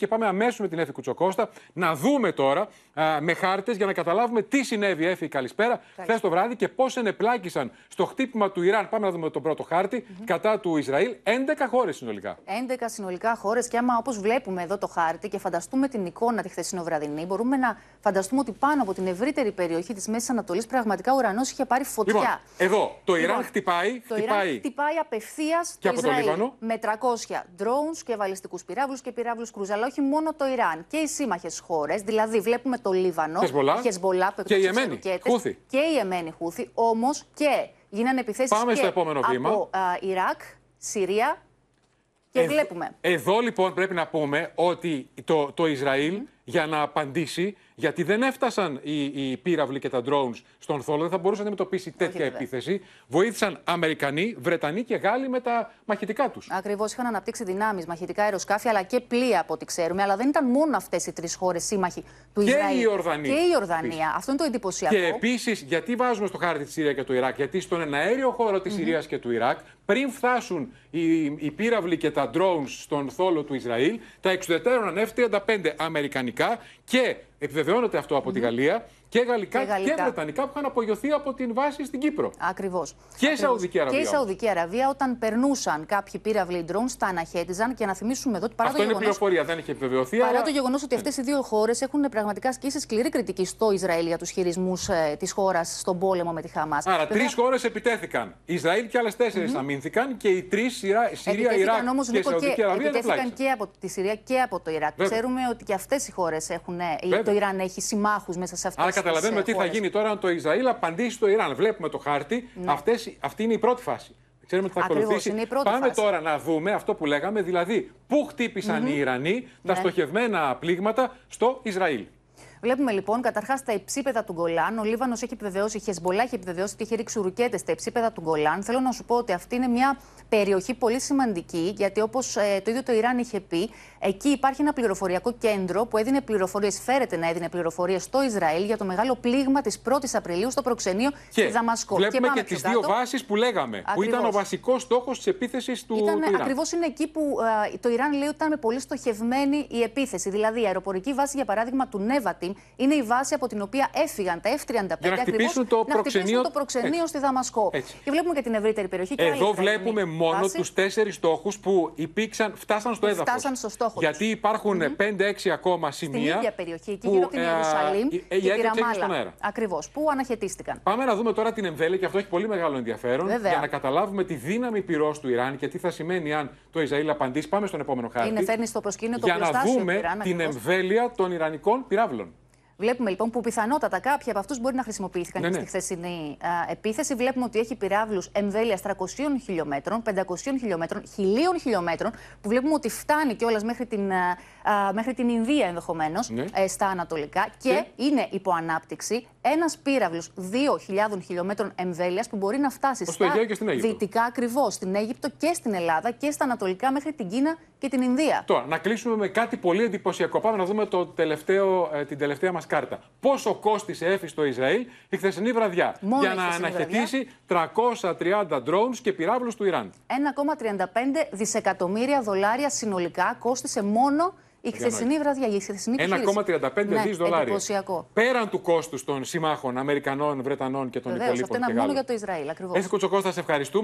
και πάμε αμέσως με την Εφη Κουτσοκώστα να δούμε τώρα με χάρτες για να καταλάβουμε τι συνέβη, Εφη καλησπέρα, χθες το βράδυ και πώς ενεπλάκησαν στο χτύπημα του Ιράν. Πάμε να δούμε τον πρώτο χάρτη κατά του Ισραήλ. 11 χώρες συνολικά. 11 συνολικά χώρες και άμα όπως βλέπουμε εδώ το χάρτη και φανταστούμε την εικόνα τη χθεσινοβραδινή, μπορούμε να φανταστούμε ότι πάνω από την ευρύτερη περιοχή της Μέσης Ανατολής πραγματικά ο ουρανός είχε πάρει φωτιά. Λοιπόν, εδώ το Ιράν λοιπόν, χτυπάει. χτυπάει... χτυπάει απευθείας το Ισραήλ. Το με 300 drones και βαλιστικούς πυράβλους και πυράβλους κρουζαλό όχι μόνο το Ιράν και οι σύμμαχες χώρες, δηλαδή βλέπουμε το Λίβανο, Χεσμολά, Χεσμολά και η Χούθη. Και η Εμένη Χούθη, όμως και γίνανε επιθέσεις από Ιράκ, Συρία και ε, βλέπουμε. Εδώ λοιπόν πρέπει να πούμε ότι το, το Ισραήλ για να απαντήσει γιατί δεν έφτασαν οι, οι πύραυλοι και τα drones στον θόλο, δεν θα μπορούσαν να αντιμετωπίσει τέτοια επίθεση. Βοήθησαν Αμερικανοί, Βρετανοί και Γάλλοι με τα μαχητικά τους. Ακριβώς είχαν αναπτύξει δυνάμεις, μαχητικά αεροσκάφη αλλά και πλοία από ό,τι ξέρουμε. Αλλά δεν ήταν μόνο αυτές οι τρεις χώρες σύμμαχοι του και Η Ορδανία. Και η Ορδανία. Αυτό είναι το εντυπωσιακό. Και επίσης, γιατί βάζουμε στο χάρτη τη Συρία και του Ιράκ, γιατί στον εναέριο χώρο της mm -hmm. Συρίας και του Ιράκ, πριν φτάσουν οι, οι πύραυλοι και τα drones στον θόλο του Ισραήλ, τα εξουδετερώναν F-35 Αμερικανικά και Επιβεβαιώνεται αυτό τη Γαλλία και γαλλικά και, και βρετανικά που είχαν απογειωθεί από την βάση στην Κύπρο. Ακριβώς. Και η Σαουδική Αραβία. Και η Σαουδική Αραβία, όταν περνούσαν κάποιοι πύραυλοι ντρόν, τα αναχέτιζαν και να θυμίσουμε εδώ ότι παρά Αυτό το Αυτό είναι πληροφορία, δεν έχει επιβεβαιωθεί. Παρά αλλά... το γεγονός ότι αυτές οι δύο χώρες έχουν πραγματικά ασκήσει σκληρή κριτική στο Ισραήλ για τους χειρισμούς ε, της χώρας στον πόλεμο με τη Χαμάς. Άρα, τρεις χώρες επιτέθηκαν. Ισραήλ και άλλες τέσσερις mm -hmm. αμήνθηκαν και οι τρεις Συρία, Συρία Ιράκ και επιτέθηκαν και από τη Συρία και από το Ιράκ. Ξέρουμε ότι και αυτές οι χώρες έχουν. Ε, το Ιράν έχει συμμάχους μέσα σε αυτές καταλαβαίνουμε τι θα γίνει τώρα αν το Ισραήλ απαντήσει στο Ιράν. Βλέπουμε το χάρτη. Ναι. Αυτές, αυτή είναι η πρώτη φάση. Ξέρουμε ότι θα Ακριβώς, ακολουθήσει. Είναι η πρώτη Πάμε τώρα να δούμε αυτό που λέγαμε, δηλαδή πού χτύπησαν mm οι Ιρανοί τα ναι. στοχευμένα πλήγματα στο Ισραήλ. Βλέπουμε λοιπόν καταρχάς τα υψίπεδα του Γκολάν. Ο Λίβανος έχει επιβεβαιώσει, η Χεσμολά έχει επιβεβαιώσει ότι έχει ρίξει ρουκέτες στα υψίπεδα του Γκολάν. Θέλω να σου πω ότι αυτή είναι μια περιοχή πολύ σημαντική, γιατί όπως ε, το ίδιο το Ιράν είχε πει, εκεί υπάρχει ένα πληροφοριακό κέντρο που έδινε πληροφορίες, φέρεται να έδινε πληροφορίες στο Ισραήλ για το μεγάλο πλήγμα της 1η Απριλίου στο προξενείο και στη Δαμασκό. Βλέπουμε και, και τις δύο βάσεις που λέγαμε, ακριβώς. που ήταν ο βασικός στόχος της επίθεσης του, του Ιράν. Ακριβώς είναι εκεί που ε, το Ιράν λέει ότι ήταν πολύ στοχευμένη η επίθεση. Δηλαδή, η αεροπορική βάση, για παράδειγμα, του Νέβατη είναι η βάση από την οποία έφυγαν τα F-35 για να ακριβώς, το να προξενείο... χτυπήσουν το προξενείο στη Δαμασκό. Έτσι. Και βλέπουμε και την ευρύτερη περιοχή. Και Εδώ βλέπουμε μόνο τους τέσσερις στόχους που υπήξαν, φτάσαν στο έδαφος. Φτάσαν στο στόχο. Γιατί υπάρχουν mm -hmm. 5-6 ακόμα σημεία. Στην ίδια περιοχή, εκεί γύρω από την ε, Ιερουσαλήμ και την Ραμάλα. Ακριβώς, που αναχαιτίστηκαν. Πάμε να δούμε τώρα την εμβέλεια και αυτό έχει πολύ μεγάλο ενδιαφέρον για να καταλάβουμε τη δύναμη πυρός του Ιράν και τι θα σημαίνει αν το Ισραήλ απαντήσει. Πάμε στον επόμενο χάρτη. Είναι φέρνει στο προσκήνιο το Για να δούμε την εμβέλεια των Ιρανικών πυράβλων. Βλέπουμε λοιπόν που πιθανότατα κάποιοι από αυτούς μπορεί να χρησιμοποιήθηκαν ναι, ναι. στη χθεσινή επίθεση. Βλέπουμε ότι έχει πυράβλους εμβέλεια 300 χιλιόμετρων, 500 χιλιόμετρων, 1000 χιλιόμετρων, που βλέπουμε ότι φτάνει κιόλας μέχρι, την, μέχρι την Ινδία ενδεχομένως, ναι. ε, στα ανατολικά. Και ναι. είναι υπό ανάπτυξη ένας πύραυλος 2.000 χιλιόμετρων εμβέλειας που μπορεί να φτάσει στα δυτικά ακριβώς, στην Αίγυπτο και στην Ελλάδα και στα ανατολικά μέχρι την Κίνα και την Ινδία. Τώρα, να κλείσουμε με κάτι πολύ εντυπωσιακό. Πάμε να δούμε το τελευταίο, ε, την τελευταία μας κάρτα. Πόσο κόστησε έφη στο Ισραήλ η χθεσινή βραδιά για να αναχαιτήσει 330 drones και πυράβλους του Ιράν. 1,35 δισεκατομμύρια δολάρια συνολικά κόστησε μόνο η χθεσινή βραδιά, 1,35 ναι, δολάρια. Εντυπωσιακό. Πέραν του κόστους των συμμάχων Αμερικανών, Βρετανών και των Βεβαίως, υπολείπων. για το Ισραήλ, Έτσι, Κοτσοκώστα, σε ευχαριστούμε.